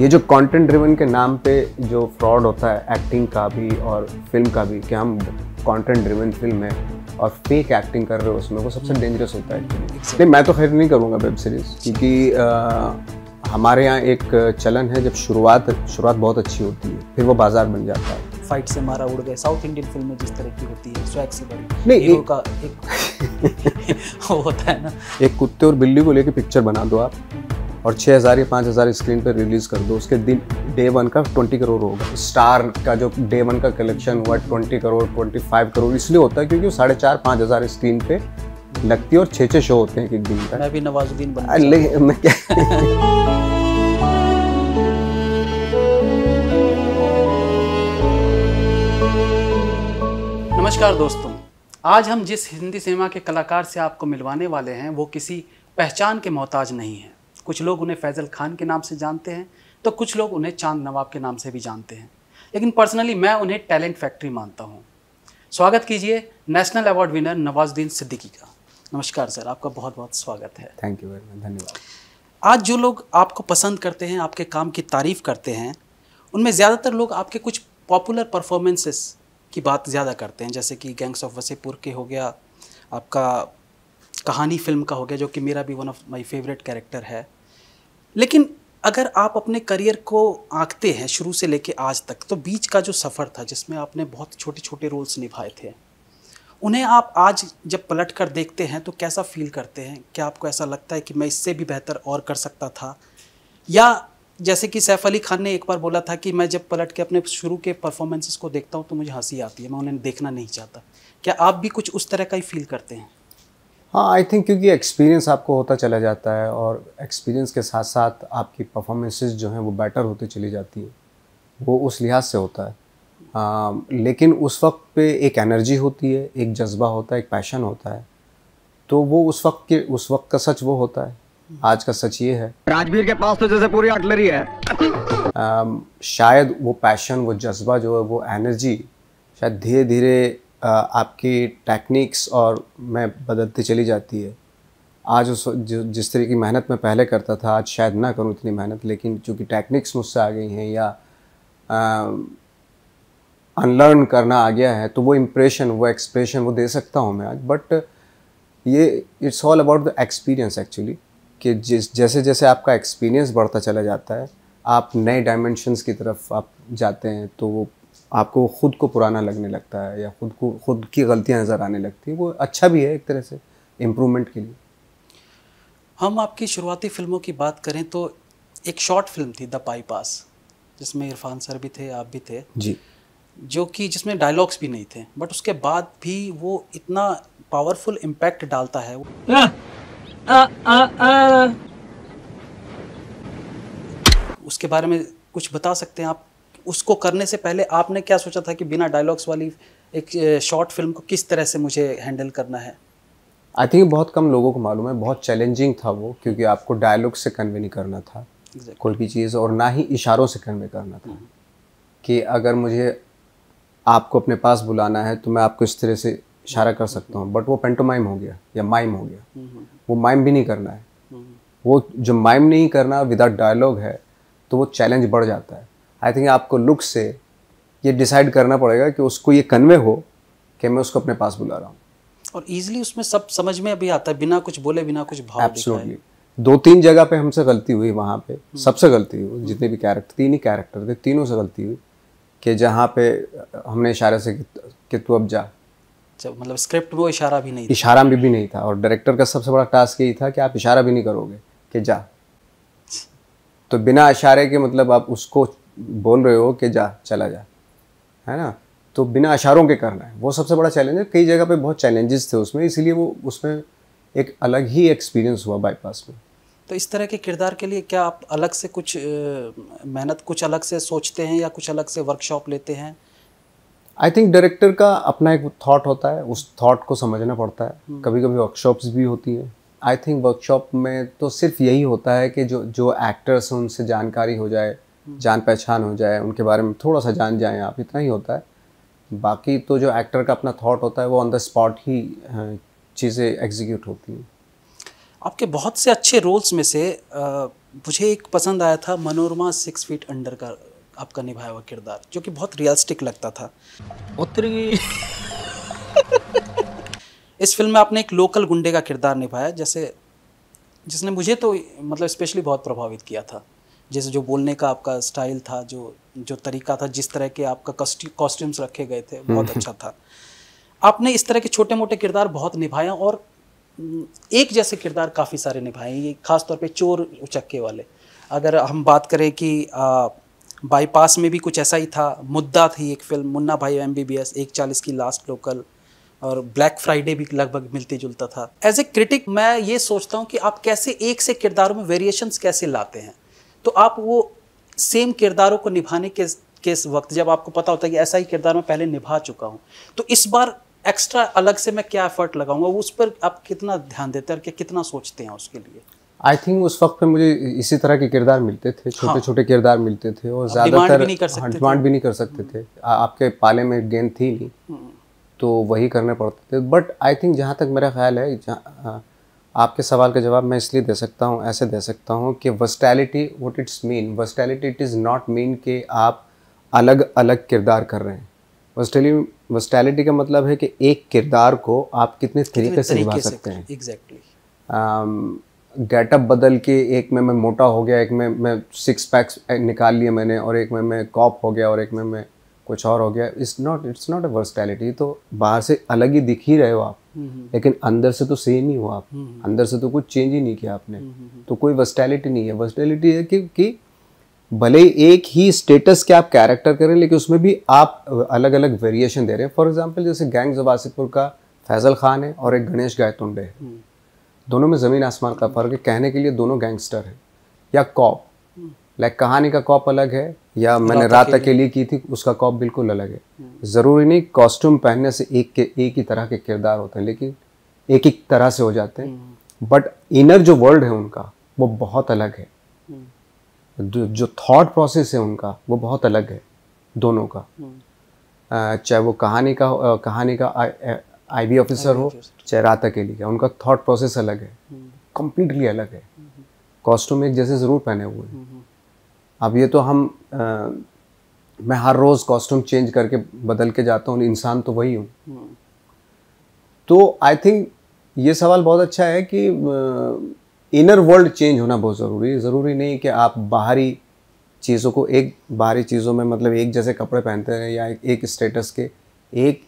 ये जो content driven के नाम पे जो फ्रॉड होता है एक्टिंग का भी और फिल्म का भी कि हम कंटेंट ड्रिवन फिल्म है और फेक एक्टिंग कर रहे हो उसमें वो सबसे डेंजरस होता है नहीं मैं तो खैर नहीं करूँगा वेब सीरीज़ क्योंकि हमारे यहाँ एक चलन है जब शुरुआत शुरुआत बहुत अच्छी होती है फिर वो बाजार बन जाता है फाइट से मारा उड़ गए साउथ इंडियन फिल्म में जिस तरह की होती है स्वैग से बड़ी नहीं एक, का एक होता है ना एक कुत्ते और बिल्ली को लेके पिक्चर बना दो आप और 6000 या 5000 स्क्रीन पर रिलीज़ कर दो उसके दिन डे वन का 20 करोड़ होगा स्टार का जो डे वन का कलेक्शन हुआ 20 करोड़ 25 करोड़ इसलिए होता है क्योंकि साढ़े चार पाँच हज़ार स्क्रीन पे लगती है और छः छः शो होते हैं एक दिन का मैं भी नवाजुद्दीन बन मैं क्या नमस्कार दोस्तों आज हम जिस हिंदी सिनेमा के कलाकार से आपको मिलवाने वाले हैं वो किसी पहचान के मोहताज नहीं है कुछ लोग उन्हें फैज़ल खान के नाम से जानते हैं तो कुछ लोग उन्हें चांद नवाब के नाम से भी जानते हैं लेकिन पर्सनली मैं उन्हें टैलेंट फैक्ट्री मानता हूँ स्वागत कीजिए national award winner Nawazuddin Siddiqui का नमस्कार सर आपका बहुत बहुत स्वागत है थैंक यू वेरी मच धन्यवाद आज जो लोग आपको पसंद करते हैं आपके काम की तारीफ़ करते हैं उनमें ज़्यादातर लोग आपके कुछ पॉपुलर परफॉर्मेंसेस की बात ज़्यादा करते हैं जैसे कि गैंग्स ऑफ वसीपुर के हो गया आपका कहानी फिल्म का हो गया जो कि मेरा भी one of my favourite character है लेकिन अगर आप अपने करियर को आंकते हैं शुरू से लेके आज तक तो बीच का जो सफ़र था जिसमें आपने बहुत छोटे छोटे रोल्स निभाए थे उन्हें आप आज जब पलट कर देखते हैं तो कैसा फील करते हैं क्या आपको ऐसा लगता है कि मैं इससे भी बेहतर और कर सकता था या जैसे कि सैफ अली खान ने एक बार बोला था कि मैं जब पलट के अपने शुरू के परफॉर्मेंसेस को देखता हूँ तो मुझे हंसी आती है मैं उन्हें देखना नहीं चाहता क्या आप भी कुछ उस तरह का ही फील करते हैं हाँ आई थिंक क्योंकि एक्सपीरियंस आपको होता चला जाता है और एक्सपीरियंस के साथ साथ आपकी परफॉर्मेंसेज जो हैं वो बेटर होती चली जाती है वो उस लिहाज से होता है आ, हाँ, लेकिन उस वक्त पे एक एनर्जी होती है एक जज्बा होता है एक पैशन होता है तो वो उस वक्त के उस वक्त का सच वो होता है आज का सच ये है राजवीर के पास तो जैसे पूरी आटलरी है आ, शायद वो पैशन वो जज्बा जो है वो एनर्जी शायद धीरे धीरे आपकी टेक्निक्स और मैं बदलती चली जाती है आज उस जो जिस तरह की मेहनत मैं पहले करता था आज शायद ना करूं इतनी मेहनत लेकिन चूँकि टेक्निक्स मुझसे आ गई हैं या अनलर्न करना आ गया है तो वो इम्प्रेशन वो एक्सप्रेशन वो दे सकता हूँ मैं आज बट ये it's all about the experience actually कि जिस जैसे जैसे आपका एक्सपीरियंस बढ़ता चला जाता है आप नए डायमेंशंस की तरफ आप जाते हैं तो वो आपको ख़ुद को पुराना लगने लगता है या ख़ुद को ख़ुद की गलतियाँ नज़र आने लगती हैं वो अच्छा भी है एक तरह से इम्प्रूवमेंट के लिए हम आपकी शुरुआती फिल्मों की बात करें तो एक शॉर्ट फिल्म थी द पाई पास जिसमें इरफान सर भी थे आप भी थे जी जो कि जिसमें डायलॉग्स भी नहीं थे बट उसके बाद भी वो इतना पावरफुल इम्पैक्ट डालता है उसके बारे में कुछ बता सकते हैं आप उसको करने से पहले आपने क्या सोचा था कि बिना डायलॉग्स वाली एक शॉर्ट फिल्म को किस तरह से मुझे हैंडल करना है आई थिंक बहुत कम लोगों को मालूम है बहुत चैलेंजिंग था वो क्योंकि आपको डायलॉग से कन्वे नहीं करना था exactly. कोई भी चीज़ और ना ही इशारों से कन्वे करना था हम्म। कि अगर मुझे आपको अपने पास बुलाना है तो मैं आपको इस तरह से इशारा कर सकता हूँ बट वो पेंटोमाइम हो गया या माइम हो गया हम्म, हम्म। वो माइम भी नहीं करना है वो जो माइम नहीं करना विदाउट डायलॉग है तो वो चैलेंज बढ़ जाता है आई थिंक आपको लुक से ये डिसाइड करना पड़ेगा कि उसको ये कन्वे हो कि मैं उसको अपने पास बुला रहा हूँ और इजीली उसमें सब समझ में अभी आता है बिना कुछ बोले बिना कुछ भाव एब्सोल्युटली दो तीन जगह पे हमसे गलती हुई वहाँ पे हम्म। सबसे गलती हुई जितने भी कैरेक्टर तीन ही कैरेक्टर थे तीनों से गलती हुई कि जहाँ पे हमने इशारे से कि तू अब जा मतलब स्क्रिप्ट वो इशारा भी नहीं इशारा भी, भी नहीं था और डायरेक्टर का सबसे बड़ा टास्क यही था कि आप इशारा भी नहीं करोगे कि जा तो बिना इशारे के मतलब आप उसको बोल रहे हो कि जा चला जा है ना तो बिना इशारों के करना है वो सबसे बड़ा चैलेंज है कई जगह पे बहुत चैलेंजेस थे उसमें इसलिए वो उसमें एक अलग ही एक्सपीरियंस हुआ बाईपास में तो इस तरह के किरदार के लिए क्या आप अलग से कुछ मेहनत कुछ अलग से सोचते हैं या कुछ अलग से वर्कशॉप लेते हैं आई थिंक डायरेक्टर का अपना एक थाट होता है उस थाट को समझना पड़ता है कभी कभी वर्कशॉप्स भी होती हैं आई थिंक वर्कशॉप में तो सिर्फ यही होता है कि जो जो एक्टर्स हैं उनसे जानकारी हो जाए जान पहचान हो जाए उनके बारे में थोड़ा सा जान जाएं आप इतना ही होता है बाकी तो जो एक्टर का अपना थॉट होता है वो ऑन द स्पॉट ही चीज़ें एग्जीक्यूट होती हैं आपके बहुत से अच्छे रोल्स में से आ, मुझे एक पसंद आया था मनोरमा सिक्स फीट अंडर का आपका निभाया हुआ किरदार जो कि बहुत रियलिस्टिक लगता था उतरी इस फिल्म में आपने एक लोकल गुंडे का किरदार निभाया जैसे जिसने मुझे तो मतलब स्पेशली बहुत प्रभावित किया था जैसे जो बोलने का आपका स्टाइल था जो जो तरीका था जिस तरह के आपका कॉस्ट्यूम्स रखे गए थे हम्म। बहुत अच्छा था आपने इस तरह के छोटे मोटे किरदार बहुत निभाया और एक जैसे किरदार काफ़ी सारे निभाए ये खासतौर पे चोर उचक्के वाले अगर हम बात करें कि बाईपास में भी कुछ ऐसा ही था मुद्दा थी एक फिल्म मुन्ना भाई एम बी बी एस एक चालीस की लास्ट लोकल और ब्लैक फ्राइडे भी लगभग मिलती जुलता था एज ए क्रिटिक मैं ये सोचता हूँ कि आप कैसे एक से किरदारों में वेरिएशंस कैसे लाते हैं तो आप वो सेम किरदारों को निभाने के के वक्त जब आपको पता होता है कि ऐसा ही किरदार मैं पहले निभा चुका हूँ तो इस बार एक्स्ट्रा अलग से मैं क्या एफर्ट लगाऊंगा उस पर आप कितना ध्यान देते हैं और कितना सोचते हैं उसके लिए आई थिंक उस वक्त पे मुझे इसी तरह के किरदार मिलते थे छोटे हाँ। छोटे किरदार मिलते थे और ज़्यादातर डिमांड हाँ, भी नहीं कर सकते थे हम्म। आपके पाले में गेंद थी नहीं हम्म। तो वही करने पड़ते थे बट आई थिंक जहाँ तक मेरा ख्याल है आपके सवाल का जवाब मैं इसलिए दे सकता हूँ ऐसे दे सकता हूँ कि versatility what it's mean versatility it is not mean कि आप अलग अलग किरदार कर रहे हैं वर्स्टैली वर्स्टैलिटी का मतलब है कि एक किरदार को आप कितने तरीके से निभा सकते हैं एग्जैक्टली गेटअप um, बदल के एक में मैं मोटा हो गया एक में मैं सिक्स पैक्स निकाल लिए मैंने और एक में मैं कॉप हो गया और एक में मैं कुछ और हो गया it's not it's not a versatility तो बाहर से अलग ही दिख ही रहे हो आप लेकिन अंदर से तो सेम ही हो आप अंदर से तो कुछ चेंज ही नहीं किया आपने तो कोई वर्स्टैलिटी नहीं है वर्स्टैलिटी है कि, कि भले एक ही स्टेटस के आप कैरेक्टर करें लेकिन उसमें भी आप अलग अलग वेरिएशन दे रहे हैं फॉर एग्जाम्पल जैसे गैंग वासीपुर का फैजल खान है और एक गणेश गायतुंडे है हम्म। दोनों में ज़मीन आसमान का फर्क है कहने के लिए दोनों गैंगस्टर हैं या कॉप लाइक कहानी का कॉप अलग है या मैंने रात अकेली की थी उसका कॉप बिल्कुल अलग है hmm. ज़रूरी नहीं कॉस्ट्यूम पहनने से एक के एक ही तरह के किरदार होते हैं लेकिन एक एक तरह से हो जाते हैं बट hmm. इनर जो वर्ल्ड है उनका वो बहुत अलग है hmm. जो थॉट प्रोसेस है उनका वो बहुत अलग है दोनों का चाहे वो कहानी का कहानी का आई बी ऑफिसर हो चाहे रात अकेली लिए उनका थॉट प्रोसेस अलग है कम्प्लीटली अलग है कॉस्ट्यूम एक जैसे ज़रूर पहने हुए हैं अब ये तो हम आ, मैं हर रोज़ कॉस्ट्यूम चेंज करके बदल के जाता हूँ इंसान तो वही हूँ तो आई थिंक ये सवाल बहुत अच्छा है कि इनर वर्ल्ड चेंज होना बहुत ज़रूरी है ज़रूरी नहीं कि आप बाहरी चीज़ों को एक बाहरी चीज़ों में मतलब एक जैसे कपड़े पहनते हैं या एक स्टेटस के एक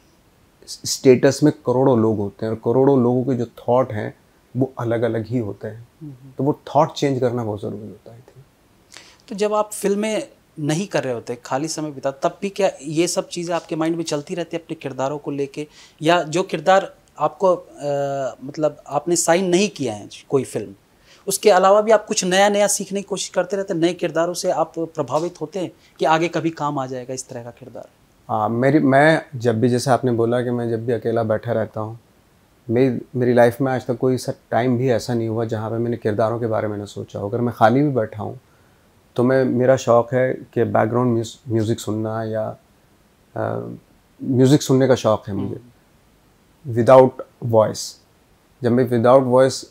स्टेटस में करोड़ों लोग होते हैं और करोड़ों लोगों के जो थॉट हैं वो अलग अलग ही होते हैं हम्म। तो वो थॉट चेंज करना बहुत ज़रूरी होता है तो जब आप फिल्में नहीं कर रहे होते खाली समय बिता तब भी क्या ये सब चीज़ें आपके माइंड में चलती रहती है अपने किरदारों को लेके या जो किरदार आपको आ, मतलब आपने साइन नहीं किया है कोई फिल्म उसके अलावा भी आप कुछ नया नया सीखने की कोशिश करते रहते हैं नए किरदारों से आप प्रभावित होते हैं कि आगे कभी काम आ जाएगा इस तरह का किरदार हाँ मेरी मैं जब भी जैसे आपने बोला कि मैं जब भी अकेला बैठा रहता हूँ मेरी मेरी लाइफ में आज तक कोई टाइम भी ऐसा नहीं हुआ जहाँ पर मैंने किरदारों के बारे में ना सोचा हो अगर मैं खाली भी बैठा हूँ तो मैं मेरा शौक़ है कि बैकग्राउंड म्यूज़िक सुनना या म्यूज़िक सुनने का शौक़ है मुझे विदाउट हम्म। वॉइस जब मैं विदाउट वॉइस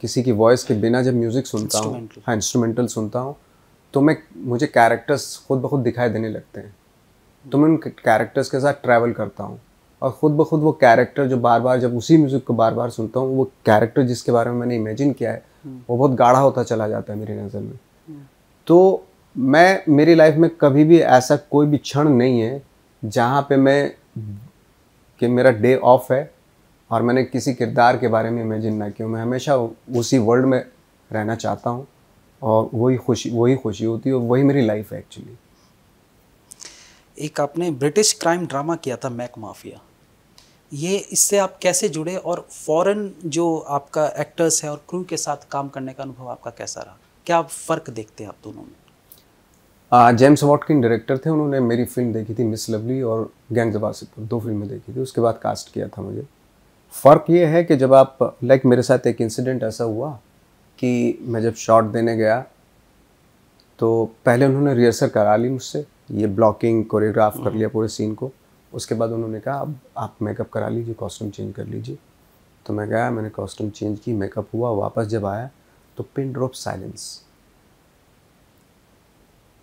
किसी की वॉइस के बिना जब म्यूज़िक सुनता हूँ हाँ इंस्ट्रूमेंटल सुनता हूँ तो मैं मुझे कैरेक्टर्स खुद ब खुद दिखाई देने लगते हैं तो मैं उन कैरेक्टर्स के साथ ट्रैवल करता हूँ और ख़ुद ब खुद वो कैरेक्टर जो बार बार जब उसी म्यूज़िक को बार बार सुनता हूँ वो कैरेक्टर जिसके बारे में मैंने इमेजिन किया है हम्म। वो बहुत गाढ़ा होता चला जाता है मेरी नज़र में तो मैं मेरी लाइफ में कभी भी ऐसा कोई भी क्षण नहीं है जहाँ पे मैं कि मेरा डे ऑफ है और मैंने किसी किरदार के बारे में इमेजिन ना किया मैं हमेशा उसी वर्ल्ड में रहना चाहता हूँ और वही खुशी वही खुशी होती है वही मेरी लाइफ है एक्चुअली एक आपने ब्रिटिश क्राइम ड्रामा किया था मैक माफिया ये इससे आप कैसे जुड़े और फॉरेन जो आपका एक्टर्स है और क्रू के साथ काम करने का अनुभव आपका कैसा रहा क्या फ़र्क देखते हैं आप दोनों में जेम्स वॉटकिन डायरेक्टर थे उन्होंने मेरी फिल्म देखी थी मिस लवली और गैंग जवासीपुर दो फिल्में देखी थी उसके बाद कास्ट किया था मुझे फ़र्क ये है कि जब आप लाइक मेरे साथ एक इंसिडेंट ऐसा हुआ कि मैं जब शॉट देने गया तो पहले उन्होंने रिहर्सल करा ली मुझसे ये ब्लॉकिंग कोरियोग्राफ कर लिया हम्म। पूरे सीन को उसके बाद उन्होंने कहा अब आप मेकअप करा लीजिए कॉस्ट्यूम चेंज कर लीजिए तो मैं गया मैंने कॉस्ट्यूम चेंज की मेकअप हुआ वापस जब आया तो पिन ड्रॉप साइलेंस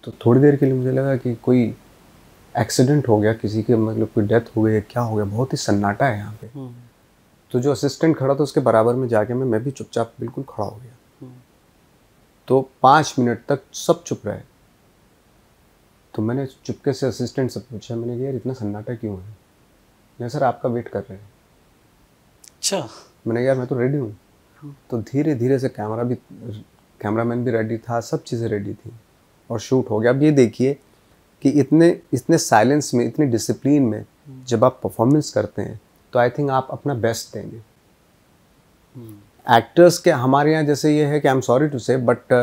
तो थोड़ी देर के लिए मुझे लगा कि कोई एक्सीडेंट हो गया किसी के मतलब कोई डेथ हो गई क्या हो गया बहुत ही सन्नाटा है यहाँ पे हम्म। तो जो असिस्टेंट खड़ा था उसके बराबर में जाके मैं मैं भी चुपचाप बिल्कुल खड़ा हो गया हम्म। तो पाँच मिनट तक सब चुप रहे तो मैंने चुपके से असिस्टेंट से पूछा मैंने यार इतना सन्नाटा क्यों है नहीं सर आपका वेट कर रहे हैं अच्छा मैंने यार मैं तो रेडी हूँ तो धीरे धीरे से कैमरा भी कैमरामैन भी रेडी था सब चीज़ें रेडी थी और शूट हो गया अब ये देखिए कि इतने इतने साइलेंस में इतने डिसिप्लिन में जब आप परफॉर्मेंस करते हैं तो आई थिंक आप अपना बेस्ट देंगे एक्टर्स के हमारे यहाँ जैसे ये है कि I am sorry to say but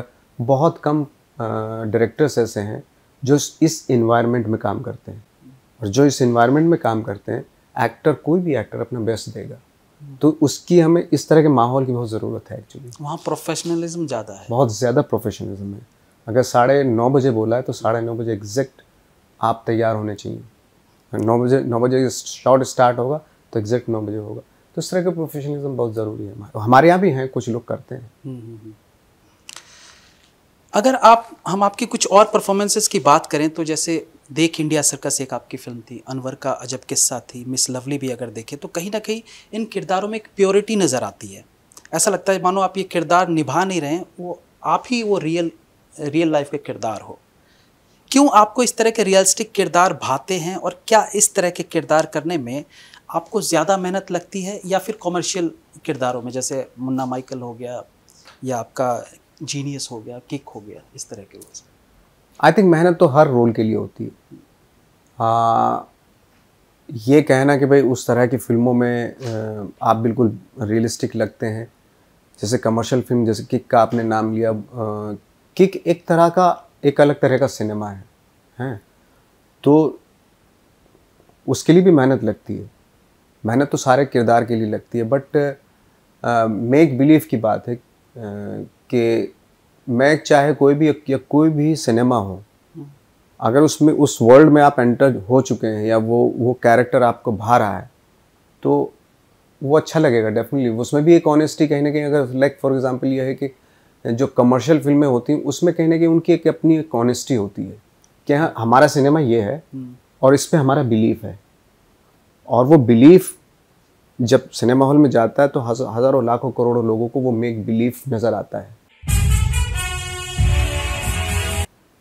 बहुत कम डायरेक्टर्स uh, ऐसे हैं जो इस इन्वायरमेंट में काम करते हैं और जो इस इन्वायरमेंट में काम करते हैं एक्टर कोई भी एक्टर अपना बेस्ट देगा तो उसकी हमें इस तरह के माहौल की बहुत ज़रूरत है एक्चुअली वहाँ प्रोफेशनलिज्म ज़्यादा है बहुत ज़्यादा प्रोफेशनलिज्म है अगर साढ़े नौ बजे बोला है तो साढ़े नौ बजे एग्जैक्ट आप तैयार होने चाहिए नौ बजे नौ बजे शॉर्ट स्टार्ट होगा तो एग्जैक्ट नौ बजे होगा तो इस तरह का प्रोफेशनलिज्म बहुत ज़रूरी है हमारे यहाँ भी हैं कुछ लोग करते हैं हम्म, हम्म, हम्म। अगर आप हम आपकी कुछ और परफॉर्मेंसेस की बात करें तो जैसे देख इंडिया सर्कस एक आपकी फिल्म थी अनवर का अजब किस्सा थी मिस लवली भी अगर देखें तो कहीं ना कहीं इन किरदारों में एक प्योरिटी नज़र आती है ऐसा लगता है मानो आप ये किरदार निभा नहीं रहे हैं वो आप ही वो रियल रियल लाइफ के किरदार हो क्यों आपको इस तरह के रियलिस्टिक किरदार भाते हैं और क्या इस तरह के किरदार करने में आपको ज़्यादा मेहनत लगती है या फिर कॉमर्शियल किरदारों में जैसे मुन्ना माइकल हो गया या आपका जीनियस हो गया किक हो गया इस तरह के आई थिंक मेहनत तो हर रोल के लिए होती है आ, ये कहना कि भाई उस तरह की फिल्मों में आप बिल्कुल रियलिस्टिक लगते हैं जैसे कमर्शियल फिल्म जैसे किक का आपने नाम लिया किक एक तरह का एक अलग तरह का सिनेमा है हैं तो उसके लिए भी मेहनत लगती है मेहनत तो सारे किरदार के लिए लगती है बट मेक बिलीव की बात है कि मैं चाहे कोई भी या कोई भी सिनेमा हो अगर उसमें उस वर्ल्ड में आप एंटर हो चुके हैं या वो वो कैरेक्टर आपको भा रहा है तो वो अच्छा लगेगा डेफिनेटली उसमें भी एक ऑनेस्टी कहीं ना कहीं अगर लाइक फॉर एग्जांपल ये है कि जो कमर्शियल फिल्में होती हैं उसमें कहीं ना कहीं उनकी एक अपनी एक ऑनेस्टी होती है कि हाँ हमारा सिनेमा ये है हम्म। और इस पर हमारा बिलीफ है और वो बिलीफ जब सिनेमा हॉल में जाता है तो हज़ारों लाखों करोड़ों लोगों को वो मेक बिलीफ नज़र आता है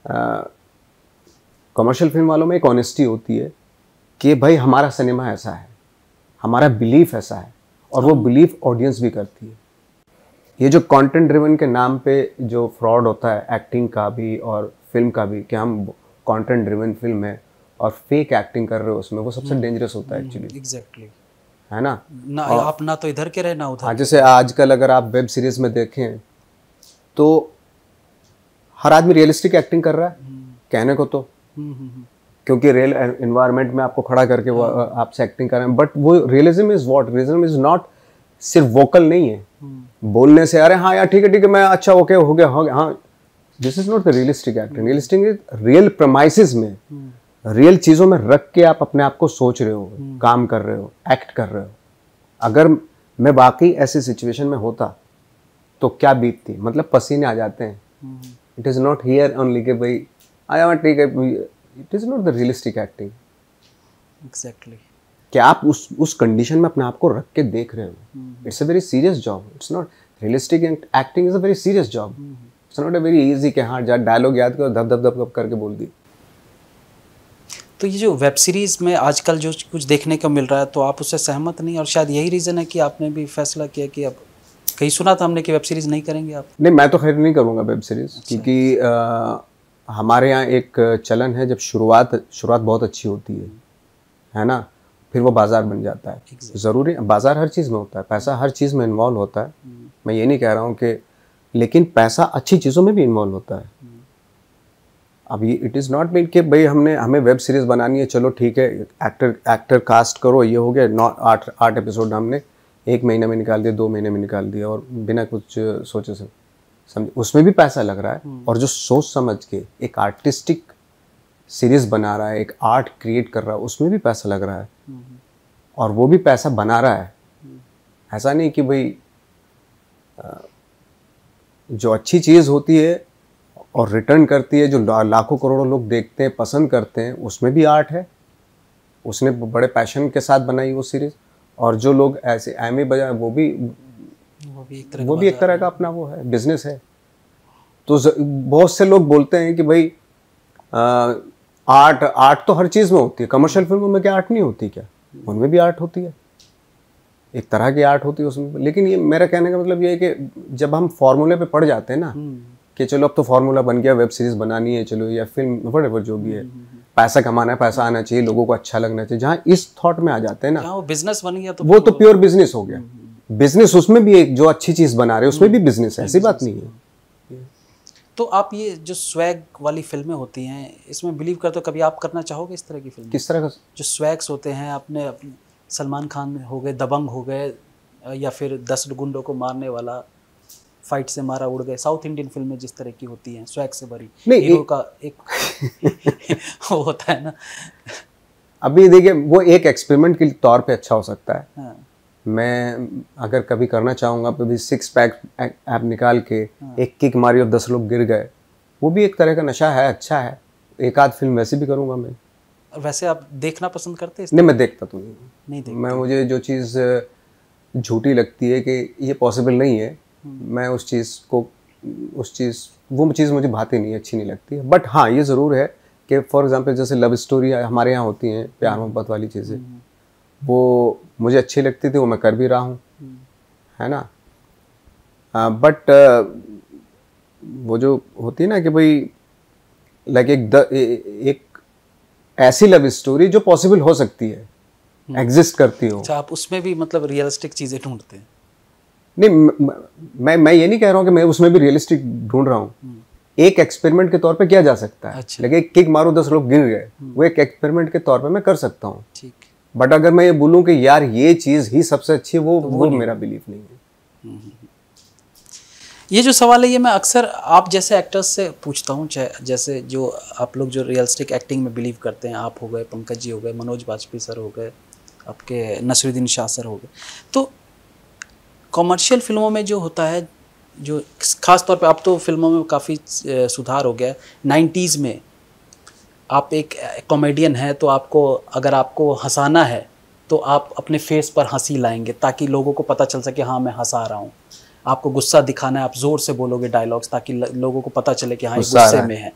कमर्शियल फिल्म वालों में एक ऑनेस्टी होती है कि भाई हमारा सिनेमा ऐसा है हमारा बिलीफ ऐसा है और वो बिलीफ ऑडियंस भी करती है ये जो कंटेंट ड्रिवन के नाम पे जो फ्रॉड होता है एक्टिंग का भी और फिल्म का भी कि हम कंटेंट ड्रिवन फिल्म है और फेक एक्टिंग कर रहे हो उसमें वो सबसे डेंजरस हम्म। होता है एक्चुअली हम्म। एग्जैक्टली है ना ना और, आप ना तो इधर के रहे ना उधर हाँ, जैसे आजकल अगर आप वेब सीरीज में देखें तो हर आदमी रियलिस्टिक एक्टिंग कर रहा है हम्म। कहने को तो हम्म, हम्म, क्योंकि रियल इन्वायरमेंट में आपको खड़ा करके वो हाँ। आपसे एक्टिंग कर रहे हैं बट वो realism is what realism is not सिर्फ वोकल नहीं है बोलने से अरे हाँ यार ठीक है ठीक है मैं अच्छा ओके हो गया हो गया हाँ this is not the realistic acting realistic is real premises में रियल चीज़ों में रख के आप अपने आप को सोच रहे हो काम कर रहे हो एक्ट कर रहे हो अगर मैं बाकी ऐसी सिचुएशन में होता तो क्या बीतती मतलब पसीने आ जाते हैं it is not here only के भाई I am take it is not the realistic acting exactly क्या आप उस उस कंडीशन में अपने आप को रख के देख रहे हो it's a very serious job it's not realistic acting is a very serious job it's not a very easy के हाँ डायलॉग याद कर धप धप धप करके बोल दी तो ये जो वेब सीरीज़ में आजकल जो कुछ देखने को मिल रहा है तो आप उससे सहमत नहीं और शायद यही रीज़न है कि आपने भी फैसला किया कि अब कहीं सुना था हमने कि वेब सीरीज नहीं करेंगे आप नहीं मैं तो खैर नहीं करूँगा वेब सीरीज क्योंकि हमारे यहाँ एक चलन है जब शुरुआत शुरुआत बहुत अच्छी होती है है ना फिर वो बाज़ार बन जाता है ज़रूरी बाज़ार हर चीज़ में होता है पैसा हर चीज़ में इन्वॉल्व होता है हम्म। मैं ये नहीं कह रहा हूँ कि लेकिन पैसा अच्छी चीज़ों में भी इन्वॉल्व होता है हम्म। अब ये इट इज़ नॉट मीन कि भाई हमने हमें वेब सीरीज़ बनानी है चलो ठीक है एक्टर एक्टर कास्ट करो ये हो गया नौ आठ आठ एपिसोड हमने एक महीने में निकाल दिया दो महीने में निकाल दिया और बिना कुछ सोचे से समझ उसमें भी पैसा लग रहा है हम्म। और जो सोच समझ के एक आर्टिस्टिक सीरीज बना रहा है एक आर्ट क्रिएट कर रहा है उसमें भी पैसा लग रहा है हम्म। और वो भी पैसा बना रहा है हम्म। ऐसा नहीं कि भाई जो अच्छी चीज़ होती है और रिटर्न करती है जो लाखों करोड़ों लोग देखते हैं पसंद करते हैं उसमें भी आर्ट है उसने बड़े पैशन के साथ बनाई वो सीरीज़ और जो लोग ऐसे एम ए बजा वो भी वो भी एक तरह वो भी एक तरह का अपना वो है बिजनेस है तो बहुत से लोग बोलते हैं कि भाई आर्ट आर्ट तो हर चीज़ में होती है कमर्शियल फिल्मों में क्या आर्ट नहीं होती क्या उनमें भी आर्ट होती है एक तरह की आर्ट होती है उसमें लेकिन ये मेरा कहने का मतलब ये है कि जब हम फॉर्मूले पे पड़ जाते हैं ना हम्म। कि चलो अब तो फार्मूला बन गया वेब सीरीज बनानी है चलो या फिल्म वट जो भी है हम्म, हम्म, पैसा कमाना है पैसा आना चाहिए लोगों को अच्छा लगना चाहिए जहाँ इस थॉट में आ जाते हैं ना वो बिजनेस बन गया तो वो तो प्योर बिजनेस हो गया बिजनेस हम्म, हम्म। उसमें भी एक जो अच्छी चीज बना रहे उसमें भी बिजनेस हम्म। है ऐसी बात नहीं है तो आप ये जो स्वैग वाली फिल्में होती हैं इसमें बिलीव करते हो कभी आप करना चाहोगे इस तरह की फिल्म किस तरह का जो स्वैग्स होते हैं अपने सलमान खान हो गए दबंग हो गए या फिर दस गुंडों को मारने वाला फाइट से मारा उड़ गए साउथ इंडियन फिल्में जिस तरह की होती हैं स्वैग से भरी हीरो का एक वो होता है ना अभी देखिए वो एक एक्सपेरिमेंट के तौर पे अच्छा हो सकता है हाँ। मैं अगर कभी करना चाहूँगा तो भी सिक्स पैक ऐप निकाल के हाँ। एक किक मारी और दस लोग गिर गए वो भी एक तरह का नशा है अच्छा है एक आध फिल्म वैसे भी करूँगा मैं वैसे आप देखना पसंद करते हैं नहीं मैं देखता तो नहीं नहीं देखता। मैं मुझे जो चीज़ झूठी लगती है कि ये पॉसिबल नहीं है मैं उस चीज़ को उस चीज़ वो चीज़ मुझे भाती नहीं अच्छी नहीं लगती है बट हाँ ये ज़रूर है कि फॉर एग्ज़ाम्पल जैसे लव स्टोरी हमारे यहाँ होती हैं प्यार हम्म। मोहब्बत वाली चीज़ें हम्म। वो मुझे अच्छी लगती थी वो मैं कर भी रहा हूँ हम्म। है ना आ, बट आ, वो जो होती है ना कि भाई लाइक एक द, एक ऐसी लव स्टोरी जो पॉसिबल हो सकती है एग्जिस्ट करती हो अच्छा आप उसमें भी मतलब रियलिस्टिक चीज़ें ढूंढते हैं नहीं मैं मैं ये नहीं कह रहा हूँ कि मैं उसमें भी रियलिस्टिक ढूंढ रहा हूँ हम्म। एक एक्सपेरिमेंट के तौर पे किया जा सकता है अच्छा। लगे किक मारो दस लोग गिर गए हम्म। वो एक एक्सपेरिमेंट के तौर पे मैं कर सकता हूँ बट अगर मैं ये बोलूँ कि यार ये चीज़ ही सबसे अच्छी है वो तो वो, वो मेरा बिलीफ नहीं है हम्म, ये जो सवाल है ये मैं अक्सर आप जैसे एक्टर्स से पूछता हूँ जैसे जो आप लोग जो रियलिस्टिक एक्टिंग में बिलीव करते हैं आप हो गए पंकज जी हो गए मनोज वाजपेयी सर हो गए आपके नसरुद्दीन शाह सर हो गए तो कॉमर्शियल फिल्मों में जो होता है जो ख़ास तौर पे अब तो फिल्मों में काफ़ी सुधार हो गया है नाइन्टीज़ में आप एक कॉमेडियन हैं तो आपको अगर आपको हंसाना है तो आप अपने फेस पर हंसी लाएंगे ताकि लोगों को पता चल सके हाँ मैं हंसा रहा हूँ आपको गुस्सा दिखाना है आप ज़ोर से बोलोगे डायलॉग्स ताकि लोगों को पता चले कि हाँ ये गुस्से में है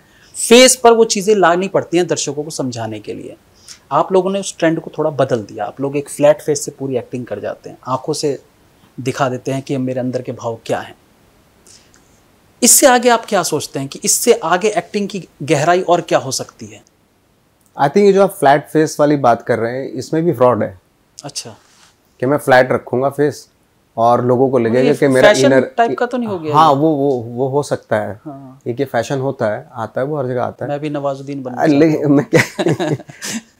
फेस पर वो चीज़ें लानी पड़ती हैं दर्शकों को समझाने के लिए आप लोगों ने उस ट्रेंड को थोड़ा बदल दिया आप लोग एक फ्लैट फेस से पूरी एक्टिंग कर जाते हैं आंखों से दिखा देते हैं कि मेरे अंदर के भाव क्या हैं इससे आगे आप क्या सोचते हैं कि इससे आगे एक्टिंग की गहराई और क्या हो सकती है आई थिंक ये जो आप फ्लैट फेस वाली बात कर रहे हैं इसमें भी फ्रॉड है अच्छा कि मैं फ्लैट रखूंगा फेस और लोगों को लगेगा कि मेरा इनर टाइप का तो नहीं हो गया हाँ वो वो वो हो सकता है हाँ। एक ये फैशन होता है आता है वो हर जगह आता है मैं भी नवाजुद्दीन बन मैं,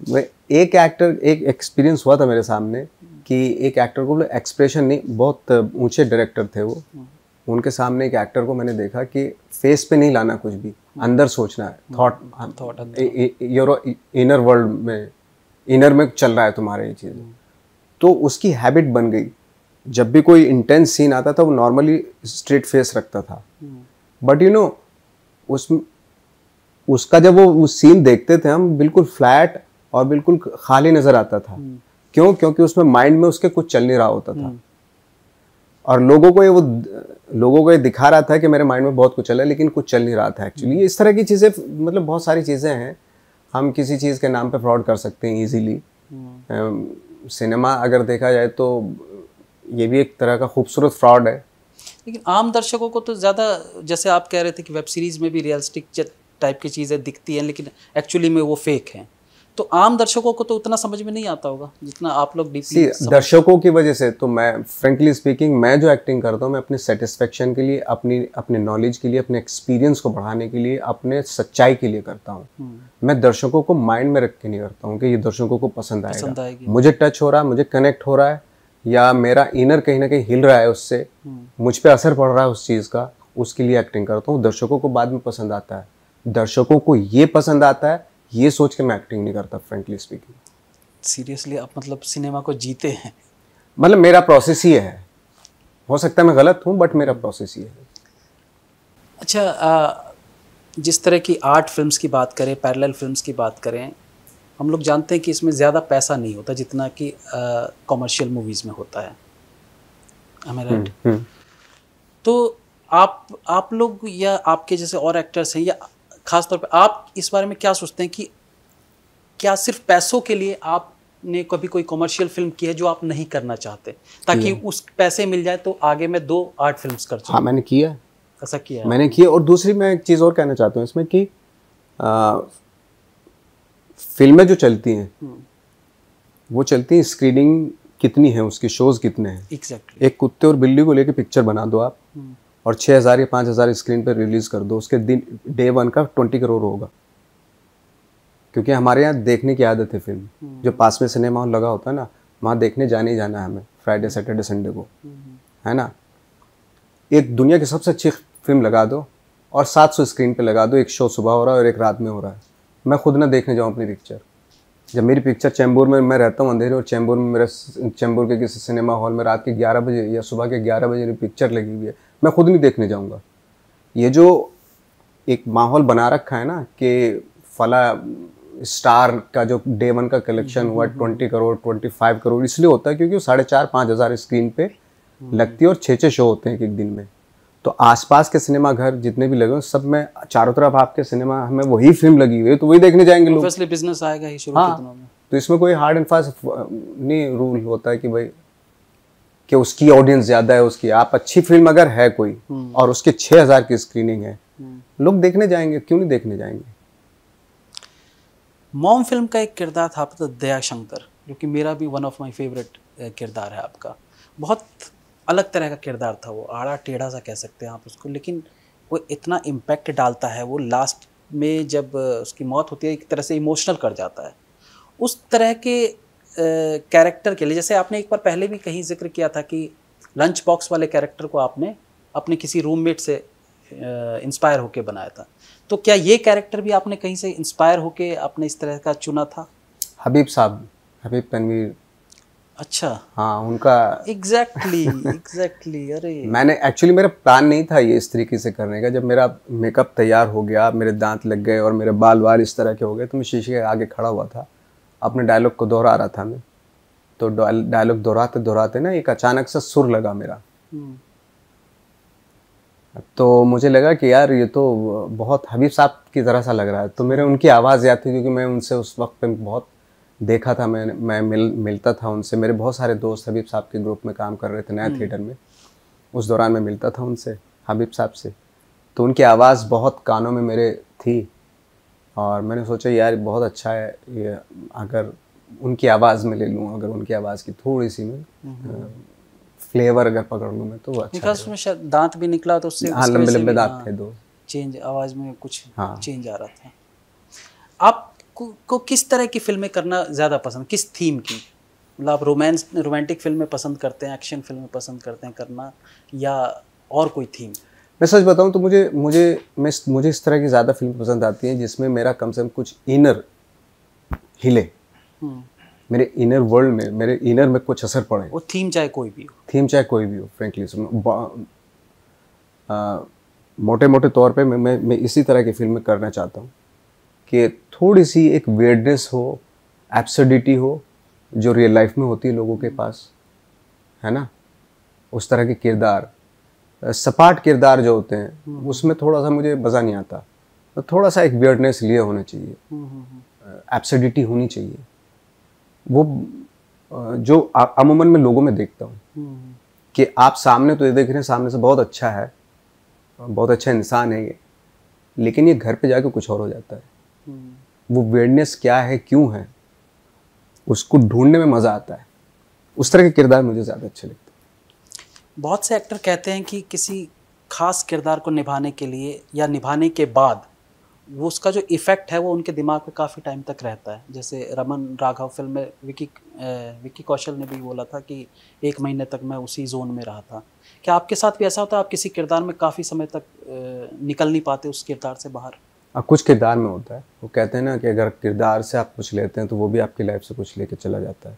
मैं एक एक्टर एक एक्सपीरियंस हुआ था मेरे सामने कि एक एक्टर को बोले एक्सप्रेशन नहीं बहुत ऊंचे डायरेक्टर थे वो हम्म। उनके सामने एक एक्टर को मैंने देखा कि फेस पे नहीं लाना कुछ भी हम्म। अंदर सोचना है thought thought your inner world में इनर में चल रहा है तुम्हारे ये चीज़ हम्म। तो उसकी हैबिट बन गई जब भी कोई इंटेंस सीन आता था वो नॉर्मली स्ट्रेट फेस रखता था बट यू नो उस उसका जब वो उस सीन देखते थे हम बिल्कुल फ्लैट और बिल्कुल खाली नज़र आता था क्यों क्योंकि उसमें माइंड में उसके कुछ चल नहीं रहा होता था हम्म। और लोगों को ये वो लोगों को ये दिखा रहा था कि मेरे माइंड में बहुत कुछ चल रहा है लेकिन कुछ चल नहीं रहा था एक्चुअली हम्म। इस तरह की चीज़ें मतलब बहुत सारी चीज़ें हैं हम किसी चीज़ के नाम पे फ्रॉड कर सकते हैं इजीली सिनेमा हम्म। अगर देखा जाए तो ये भी एक तरह का खूबसूरत फ्रॉड है लेकिन आम दर्शकों को तो ज़्यादा जैसे आप कह रहे थे कि वेब सीरीज़ में भी रियलिस्टिक टाइप की चीज़ें दिखती हैं लेकिन एक्चुअली में वो फेक हैं तो आम दर्शकों को तो उतना समझ में नहीं आता होगा जितना आप लोग डीपली दर्शकों की वजह से तो मैं फ्रेंकली स्पीकिंग मैं जो एक्टिंग करता हूँ मैं अपने सेटिस्फेक्शन के लिए अपनी अपने नॉलेज के लिए अपने एक्सपीरियंस को बढ़ाने के लिए अपने सच्चाई के लिए करता हूँ हम्म। मैं दर्शकों को माइंड में रख के नहीं करता हूँ कि ये दर्शकों को पसंद आएगा मुझे टच हो रहा है मुझे कनेक्ट हो रहा है या मेरा इनर कहीं ना कहीं हिल रहा है उससे हम्म। मुझ पर असर पड़ रहा है उस चीज़ का उसके लिए एक्टिंग करता हूँ दर्शकों को बाद में पसंद आता है दर्शकों को ये पसंद आता है ये सोच के मैं एक्टिंग नहीं करता फ्रेंकली स्पीकिंग सीरियसली आप मतलब सिनेमा को जीते हैं मतलब मेरा प्रोसेस ही है हो सकता है मैं गलत हूँ बट मेरा प्रोसेस ही है अच्छा आ, जिस तरह की आर्ट फिल्म्स की बात करें पैरेलल फिल्म्स की बात करें हम लोग जानते हैं कि इसमें ज़्यादा पैसा नहीं होता जितना कि कॉमर्शियल मूवीज़ में होता है राइट हम्म, हम्म। तो आप आप लोग या आपके जैसे और एक्टर्स हैं या खासतौर पर आप इस बारे में क्या सोचते हैं कि क्या सिर्फ पैसों के लिए आपने कभी कोई कॉमर्शियल फिल्म की है जो आप नहीं करना चाहते ताकि उस पैसे मिल जाए तो आगे मैं दो आर्ट फिल्म कर हाँ मैंने किया ऐसा किया मैंने किया और दूसरी मैं एक चीज़ और कहना चाहता हूँ इसमें कि आ, फिल्में जो चलती हैं हम्म। वो चलती हैं स्क्रीनिंग कितनी है उसके शोज कितने हैं exactly. एक कुत्ते और बिल्ली को लेके पिक्चर बना दो आप हम्म। और छः हज़ार या पाँच हज़ार स्क्रीन पर रिलीज़ कर दो उसके दिन डे वन का ट्वेंटी करोड़ होगा क्योंकि हमारे यहाँ देखने की आदत है फिल्म हम्म। जो पास में सिनेमा हॉल लगा होता है ना वहाँ देखने जाने ही जाना है हमें फ्राइडे सैटरडे संडे को हम्म, हम्म। है ना एक दुनिया की सबसे अच्छी फिल्म लगा दो और 700 स्क्रीन पे लगा दो एक शो सुबह हो रहा है और एक रात में हो रहा है मैं खुद ना देखने जाऊँ अपनी पिक्चर जब मेरी पिक्चर चैम्बूर में मैं रहता हूँ अंधेरे और चैम्बूर में मेरा चैम्बूर के किसी सिनेमा हॉल में रात के ग्यारह बजे या सुबह के ग्यारह बजे मेरी पिक्चर लगी हुई है मैं खुद नहीं देखने जाऊँगा ये जो एक माहौल बना रखा है ना कि फला स्टार का जो डे वन का कलेक्शन हुआ hmm, hmm, twenty hmm. Crore twenty five crore इसलिए होता है क्योंकि साढ़े चार पाँच हज़ार स्क्रीन पे लगती है और छः छः शो होते हैं एक दिन में तो आसपास के सिनेमा घर जितने भी लगे हो सब में चारों तरफ आपके सिनेमा हमें वही फिल्म लगी हुई है तो वही देखने जाएंगे लोग बिजनेस आएगा ही शुरू हाँ, तो इसमें कोई हार्ड एंड फास्ट नहीं रूल होता है कि भाई कि उसकी ऑडियंस ज़्यादा है उसकी आप अच्छी फिल्म अगर है कोई हम्म। और उसके छह हज़ार की स्क्रीनिंग है हम्म। लोग देखने जाएंगे क्यों नहीं देखने जाएंगे मॉम फिल्म का एक किरदार था आपका दया शंकर जो कि मेरा भी वन ऑफ माय फेवरेट किरदार है आपका बहुत अलग तरह का किरदार था वो आड़ा टेढ़ा सा कह सकते हैं आप उसको लेकिन वो इतना इम्पैक्ट डालता है वो लास्ट में जब उसकी मौत होती है एक तरह से इमोशनल कर जाता है उस तरह के कैरेक्टर के लिए जैसे आपने एक बार पहले भी कहीं जिक्र किया था कि लंच बॉक्स वाले कैरेक्टर को आपने अपने किसी रूममेट से इंस्पायर होके बनाया था तो क्या ये कैरेक्टर भी आपने कहीं से इंस्पायर होके आपने इस तरह का चुना था हबीब साहब हबीब तनवीर अच्छा हाँ उनका एग्जैक्टली exactly, एग्जैक्टली exactly, अरे मैंने एक्चुअली मेरा प्लान नहीं था ये इस तरीके से करने का जब मेरा मेकअप तैयार हो गया मेरे दांत लग गए और मेरे बाल बाल इस तरह के हो गए तो मैं शीशे के आगे खड़ा हुआ था अपने डायलॉग को दोहरा रहा था मैं तो डायलॉग दोहराते दोहराते ना एक अचानक सा सुर लगा मेरा हम्म। तो मुझे लगा कि यार ये तो बहुत हबीब साहब की तरह सा लग रहा है तो मेरे उनकी आवाज़ याद थी क्योंकि मैं उनसे उस वक्त पे बहुत देखा था मैं मैं मिल मिलता था उनसे मेरे बहुत सारे दोस्त हबीब साहब के ग्रुप में काम कर रहे थे नया थिएटर हम्म। में उस दौरान मैं मिलता था उनसे हबीब साहब से तो उनकी आवाज़ बहुत कानों में मेरे थी और मैंने सोचा यार बहुत अच्छा है ये अगर उनकी आवाज़ में ले लूँ अगर उनकी आवाज़ की थोड़ी सी मैं फ्लेवर अगर पकड़ लूँ मैं तो अच्छा उसमें शायद दांत भी निकला तो उससे हाँ लंबे लंबे दांत हाँ, थे दो चेंज आवाज़ में कुछ हाँ। चेंज आ रहा था आप को, को किस तरह की फिल्में करना ज़्यादा पसंद किस थीम की मतलब आप रोमांस रोमांटिक फिल्में पसंद करते हैं एक्शन फिल्में पसंद करते हैं करना या और कोई थीम मैं सच बताऊँ तो मुझे मुझे मैं मुझे इस तरह की ज़्यादा फिल्म पसंद आती हैं जिसमें मेरा कम से कम कुछ इनर हिले हम्म। मेरे इनर वर्ल्ड में मेरे इनर में कुछ असर पड़े वो थीम चाहे कोई भी हो थीम चाहे कोई भी हो फ्रेंकली मोटे मोटे तौर पे मैं मैं, मैं इसी तरह की फिल्में करना चाहता हूँ कि थोड़ी सी एक वेडनेस हो एब्सडिटी हो जो रियल लाइफ में होती है लोगों के पास है ना उस तरह के किरदार सपाट किरदार जो होते हैं उसमें थोड़ा सा मुझे मज़ा नहीं आता तो थोड़ा सा एक वियर्डनेस लिए होना चाहिए एब्सिडिटी होनी चाहिए वो जो अमूमन मैं लोगों में देखता हूँ कि आप सामने तो ये देख रहे हैं सामने से बहुत अच्छा है बहुत अच्छा इंसान है ये लेकिन ये घर पे जाके कुछ और हो जाता है वो वेयरनेस क्या है क्यों है उसको ढूंढने में मज़ा आता है उस तरह के किरदार मुझे ज़्यादा अच्छे लगते हैं बहुत से एक्टर कहते हैं कि किसी खास किरदार को निभाने के लिए या निभाने के बाद वो उसका जो इफ़ेक्ट है वो उनके दिमाग पे काफ़ी टाइम तक रहता है जैसे रमन राघव फिल्म में विकी विक्की कौशल ने भी बोला था कि एक महीने तक मैं उसी जोन में रहा था क्या आपके साथ भी ऐसा होता है आप किसी किरदार में काफ़ी समय तक निकल नहीं पाते उस किरदार से बाहर अब हाँ, कुछ किरदार में होता है वो कहते हैं ना कि अगर किरदार से आप कुछ लेते हैं तो वो भी आपकी लाइफ से कुछ लेके चला जाता है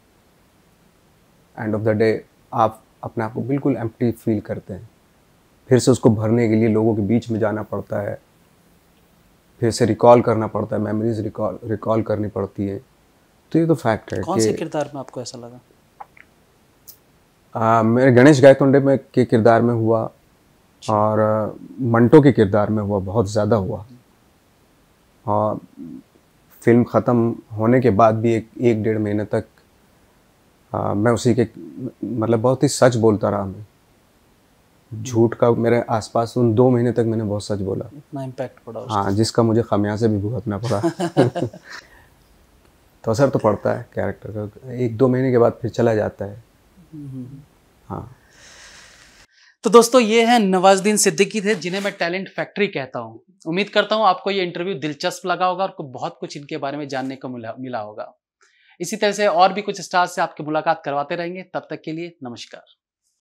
एंड ऑफ द डे आप अपने आप को बिल्कुल एम्प्टी फील करते हैं फिर से उसको भरने के लिए लोगों के बीच में जाना पड़ता है फिर से रिकॉल करना पड़ता है मेमोरीज रिकॉल रिकॉल करनी पड़ती है तो ये तो फैक्ट है कौन से किरदार में आपको ऐसा लगा आ, मेरे गणेश गायतोंडे में के किरदार में हुआ अच्छा। और मंटो के किरदार में हुआ बहुत ज़्यादा हुआ और फिल्म ख़त्म होने के बाद भी एक एक डेढ़ महीने तक आ, मैं उसी के मतलब बहुत ही सच बोलता रहा मैं झूठ का मेरे आसपास उन दो महीने तक मैंने बहुत सच बोला इतना इम्पैक्ट पड़ा हाँ जिसका मुझे खमियासे भी भुगतना पड़ा तो असर तो पड़ता है कैरेक्टर का एक दो महीने के बाद फिर चला जाता है हम्म, हम्म। हाँ तो दोस्तों ये है नवाजुद्दीन सिद्दीकी थे जिन्हें मैं टैलेंट फैक्ट्री कहता हूँ उम्मीद करता हूँ आपको ये इंटरव्यू दिलचस्प लगा होगा और बहुत कुछ इनके बारे में जानने को मिला मिला होगा इसी तरह से और भी कुछ स्टार से आपकी मुलाकात करवाते रहेंगे तब तक के लिए नमस्कार